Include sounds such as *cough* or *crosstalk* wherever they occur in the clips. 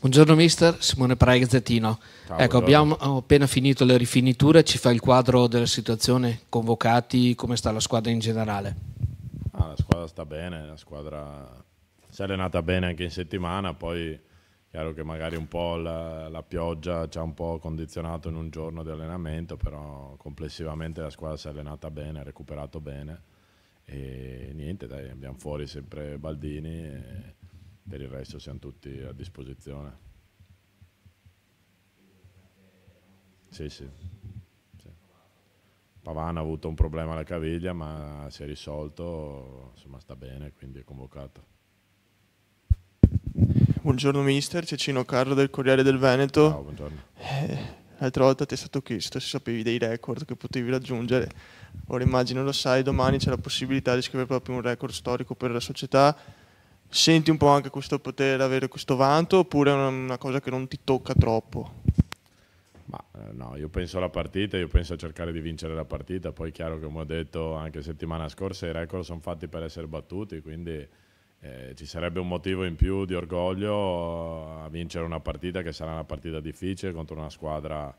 Buongiorno mister, Simone Prai Gazzettino. ecco, abbiamo appena finito le rifiniture, ci fa il quadro della situazione, convocati, come sta la squadra in generale? Ah, la squadra sta bene, la squadra si è allenata bene anche in settimana, poi chiaro che magari un po' la, la pioggia ci ha un po' condizionato in un giorno di allenamento, però complessivamente la squadra si è allenata bene, ha recuperato bene e niente, dai, abbiamo fuori sempre Baldini. E per il resto siamo tutti a disposizione. Sì, sì. sì. Pavana ha avuto un problema alla caviglia, ma si è risolto, insomma sta bene, quindi è convocato. Buongiorno mister, Cecino Carlo del Corriere del Veneto. Ciao, buongiorno. Eh, l'altra volta ti è stato chiesto se sapevi dei record che potevi raggiungere. Ora immagino lo sai, domani c'è la possibilità di scrivere proprio un record storico per la società senti un po' anche questo potere, avere questo vanto oppure è una, una cosa che non ti tocca troppo? Ma, eh, no, io penso alla partita, io penso a cercare di vincere la partita, poi è chiaro che come ho detto anche settimana scorsa i record sono fatti per essere battuti, quindi eh, ci sarebbe un motivo in più di orgoglio a vincere una partita che sarà una partita difficile contro una squadra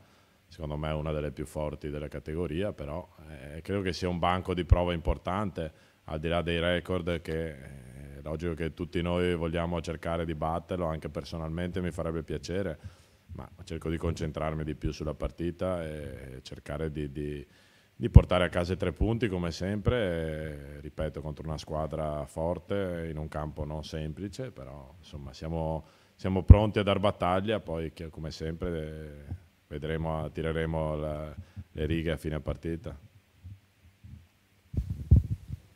secondo me una delle più forti della categoria, però eh, credo che sia un banco di prova importante al di là dei record che eh, è logico che tutti noi vogliamo cercare di batterlo, anche personalmente mi farebbe piacere, ma cerco di concentrarmi di più sulla partita e cercare di, di, di portare a casa i tre punti come sempre, e, ripeto, contro una squadra forte in un campo non semplice, però insomma siamo, siamo pronti a dar battaglia, poi come sempre eh, vedremo, tireremo la, le righe a fine partita.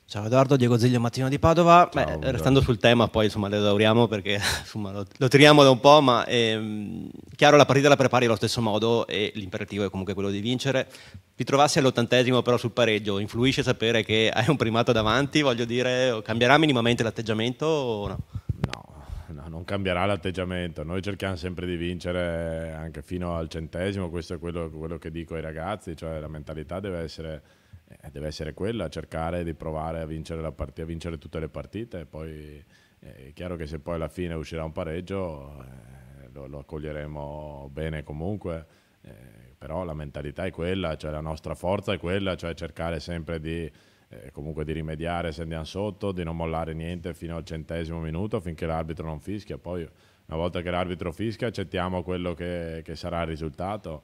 Ciao Edoardo, Diego Ziglio, Mattino di Padova. Ciao, Beh, restando sul tema, poi insomma, le esauriamo perché *laughs* insomma, lo, lo, tiriamo da un po', ma è ehm, chiaro la partita la prepari allo stesso modo e l'imperativo è comunque quello di vincere. Ti trovassi all'ottantesimo però sul pareggio, influisce sapere che *laughs* hai un primato davanti, voglio dire, cambierà minimamente l'atteggiamento o no? No, non cambierà l'atteggiamento. Noi cerchiamo sempre di vincere anche fino al centesimo. Questo è quello, quello che dico ai ragazzi: cioè la mentalità deve essere eh, deve essere quella, cercare di provare a vincere, partita, a vincere tutte le partite. Poi eh, è chiaro che se poi alla fine uscirà un pareggio eh, lo, lo, accoglieremo bene comunque, eh, però la mentalità è quella, cioè la nostra forza è quella, cioè cercare sempre di, eh, di rimediare se andiamo sotto, di non mollare niente fino al centesimo minuto finché l'arbitro non fischia. Poi una volta che l'arbitro fischia accettiamo quello che, che sarà il risultato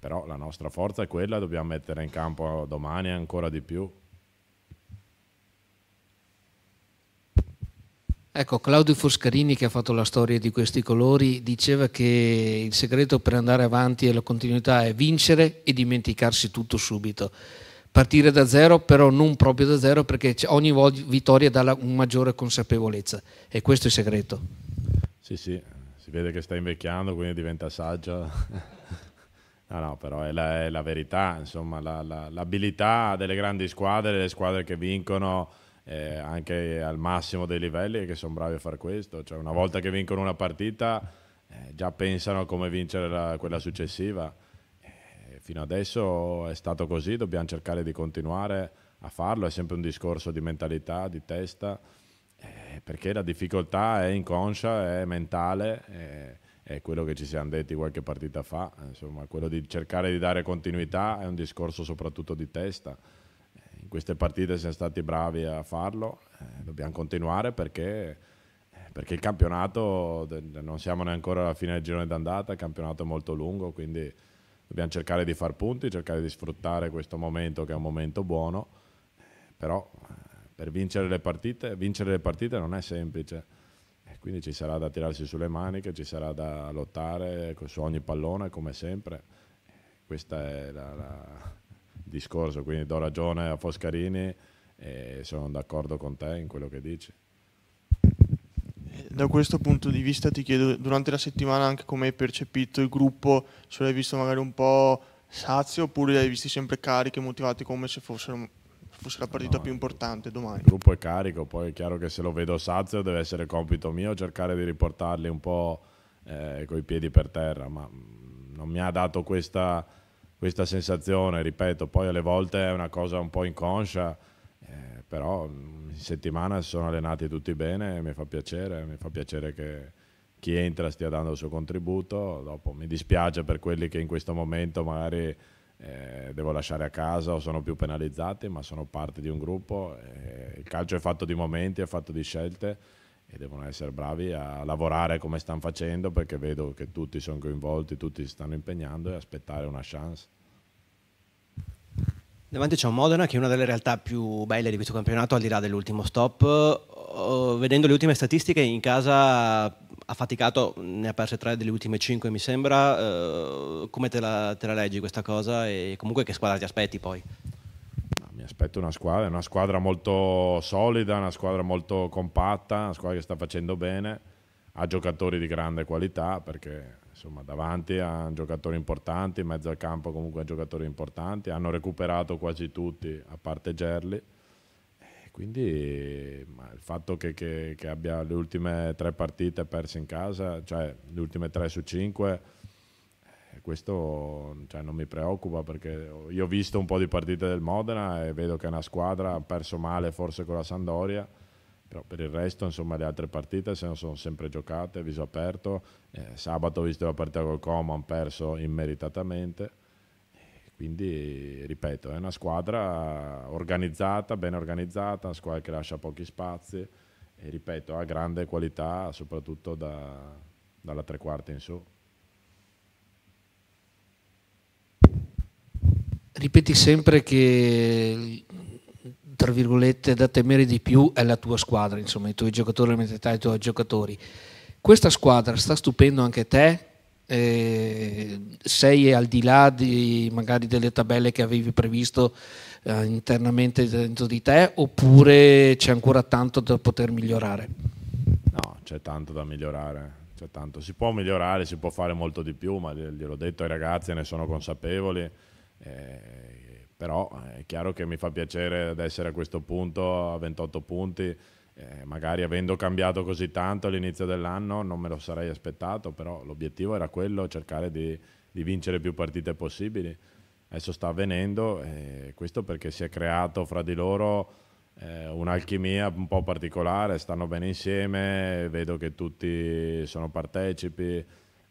però la nostra forza è quella, dobbiamo mettere in campo domani ancora di più. Ecco, Claudio Foscarini che ha fatto la storia di questi colori diceva che il segreto per andare avanti e la continuità è vincere e dimenticarsi tutto subito. Partire da zero, però non proprio da zero, perché ogni vittoria dà una maggiore consapevolezza e questo è il segreto. Sì, sì, si vede che sta invecchiando, quindi diventa saggia. *laughs* No, no, però è la, è la verità, insomma, la, la, l'abilità delle grandi squadre, le squadre che vincono eh, anche al massimo dei livelli e che sono bravi a fare questo. Cioè, una volta che vincono una partita, eh, già pensano come vincere quella successiva. Eh, fino adesso è stato così, dobbiamo cercare di continuare a farlo, è sempre un discorso di mentalità, di testa, eh, perché la difficoltà è inconscia, è mentale eh, è quello che ci siamo detti qualche partita fa, insomma, quello di cercare di dare continuità è un discorso soprattutto di testa. Eh, in queste partite siamo stati bravi a farlo, eh, dobbiamo continuare perché, eh, perché il campionato, non siamo neanche alla fine del girone d'andata, il campionato è molto lungo, quindi dobbiamo cercare di far punti, cercare di sfruttare questo momento che è un momento buono, eh, però per vincere le partite, vincere le partite non è semplice quindi ci sarà da tirarsi sulle maniche, ci sarà da lottare su ogni pallone come sempre. Questo è la, la, il discorso, quindi do ragione a Foscarini e sono d'accordo con te in quello che dici. Da questo punto di vista ti chiedo, durante la settimana anche come hai percepito il gruppo, se l'hai visto magari un po' sazio oppure li hai visti sempre carichi e motivati come se fossero forse la partita no, più importante domani. Il gruppo è carico, poi è chiaro che se lo vedo sazio deve essere compito mio cercare di riportarli un po' eh, coi piedi per terra, ma mm, non mi ha dato questa, questa, sensazione, ripeto, poi alle volte è una cosa un po' inconscia, eh, però mm, in settimana si sono allenati tutti bene e mi fa piacere, mi fa piacere che chi entra stia dando il suo contributo, dopo mi dispiace per quelli che in questo momento magari eh, devo lasciare a casa o sono più penalizzati, ma sono parte di un gruppo. Eh, il calcio è fatto di momenti, è fatto di scelte e devono essere bravi a lavorare come stanno facendo perché vedo che tutti sono coinvolti, tutti si stanno impegnando e aspettare una chance. Davanti c'è un Modena che è una delle realtà più belle di questo campionato al di là dell'ultimo stop. Eh, vedendo le ultime statistiche in casa ha faticato, ne ha perse tre delle ultime cinque mi sembra, eh, come te la, te la, leggi questa cosa e comunque che squadra ti aspetti poi? mi aspetto una squadra, una squadra molto solida, una squadra molto compatta, una squadra che sta facendo bene, ha giocatori di grande qualità perché insomma davanti a giocatori importanti, in mezzo al campo comunque a giocatori importanti, hanno recuperato quasi tutti a parte Gerli quindi ma il fatto che, che, che, abbia le ultime tre partite perse in casa, cioè le ultime tre su cinque, eh, questo cioè, non mi preoccupa perché io ho visto un po' di partite del Modena e vedo che è una squadra, ha perso male forse con la Sandoria, però per il resto insomma, le altre partite se non sono sempre giocate, viso aperto, eh, sabato ho visto la partita col Como, hanno perso immeritatamente quindi, ripeto, è una squadra organizzata, ben organizzata, una squadra che lascia pochi spazi e, ripeto, ha grande qualità, soprattutto da, dalla tre quarti in su. Ripeti sempre che, tra virgolette, da temere di più è la tua squadra, insomma, i tuoi giocatori, la mentalità dei tuoi giocatori. Questa squadra sta stupendo anche te eh, sei al di là di magari delle tabelle che avevi previsto eh, internamente dentro di te oppure c'è ancora tanto da poter migliorare? No, c'è tanto da migliorare. Tanto. Si può migliorare, si può fare molto di più, ma gliel'ho detto ai ragazzi, ne sono consapevoli. Eh, però è chiaro che mi fa piacere ad essere a questo punto, a 28 punti, eh, magari avendo cambiato così tanto all'inizio dell'anno non me lo sarei aspettato, però l'obiettivo era quello, cercare di, di vincere più partite possibili. Adesso sta avvenendo, eh, questo perché si è creato fra di loro eh, un'alchimia un po' particolare, stanno bene insieme, vedo che tutti sono partecipi,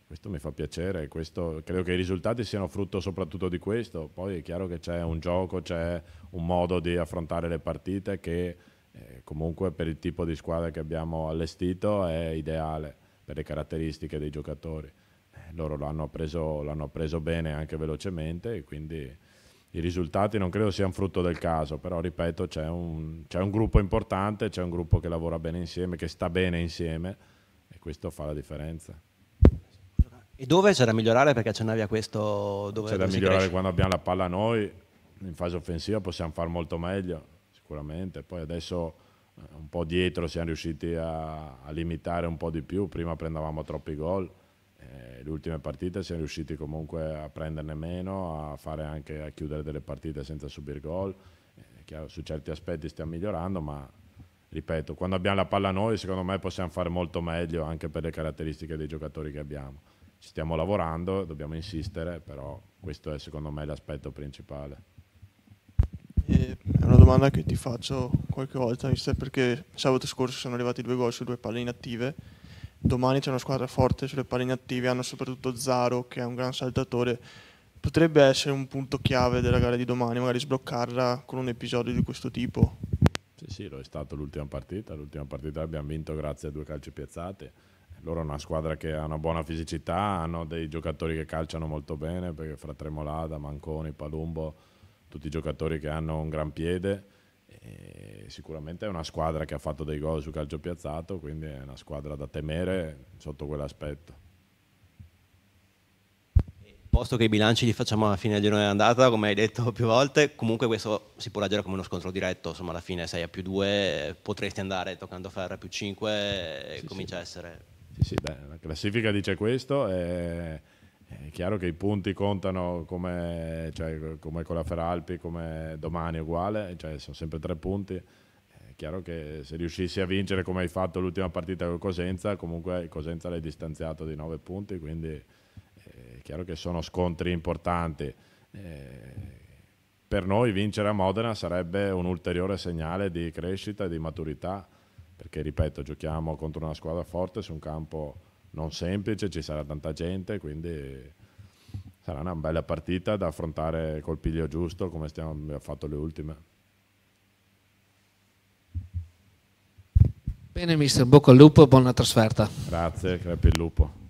questo mi fa piacere, questo, credo che i risultati siano frutto soprattutto di questo, poi è chiaro che c'è un gioco, c'è un modo di affrontare le partite che eh, comunque per il tipo di squadra che abbiamo allestito è ideale per le caratteristiche dei giocatori. Eh, loro l'hanno preso, l'hanno preso bene anche velocemente e quindi i risultati non credo siano frutto del caso, però ripeto c'è un, c'è un gruppo importante, c'è un gruppo che lavora bene insieme, che sta bene insieme e questo fa la differenza. E dove c'è da migliorare? Perché accennavi a questo dove C'è da migliorare quando abbiamo la palla noi, in fase offensiva possiamo far molto meglio sicuramente. Poi adesso eh, un po' dietro siamo riusciti a, a limitare un po' di più, prima prendevamo troppi gol, eh, le ultime partite siamo riusciti comunque a prenderne meno, a fare anche a chiudere delle partite senza subire gol. Eh, su certi aspetti stiamo migliorando, ma ripeto, quando abbiamo la palla noi, secondo me possiamo fare molto meglio anche per le caratteristiche dei giocatori che abbiamo. Ci stiamo lavorando, dobbiamo insistere, però questo è secondo me l'aspetto principale. Eh, domanda che ti faccio qualche volta, mister, perché sabato scorso sono arrivati due gol su due palle inattive. Domani c'è una squadra forte sulle palle inattive, hanno soprattutto Zaro che è un gran saltatore. Potrebbe essere un punto chiave della gara di domani, magari sbloccarla con un episodio di questo tipo. Sì, sì, lo è stato l'ultima partita. L'ultima partita l'abbiamo vinto grazie a due calci piazzate. Loro è una squadra che ha una buona fisicità, hanno dei giocatori che calciano molto bene, perché fra Tremolada, Manconi, Palumbo tutti i giocatori che hanno un gran piede. sicuramente è una squadra che ha fatto dei gol su calcio piazzato, quindi è una squadra da temere sotto quell'aspetto posto che i bilanci li facciamo alla fine del giorno andata, come hai detto più volte, comunque questo si può leggere come uno scontro diretto, insomma alla fine sei a più 2 potresti andare toccando ferro a più 5 e sì, comincia sì. a essere... Sì, sì, beh, la classifica dice questo e è chiaro che i punti contano come, cioè, come con la Feralpi, come domani uguale, cioè, sono sempre tre punti. È chiaro che se riuscissi a vincere come hai fatto l'ultima partita con Cosenza, comunque Cosenza l'hai distanziato di nove punti, quindi eh, è chiaro che sono scontri importanti. Eh, per noi vincere a Modena sarebbe un ulteriore segnale di crescita e di maturità, perché ripeto, giochiamo contro una squadra forte su un campo non semplice, ci sarà tanta gente, quindi sarà una bella partita da affrontare col piglio giusto come stiamo, abbiamo fatto le ultime. Bene mister, bocca al lupo e buona trasferta. Grazie, crepi il lupo.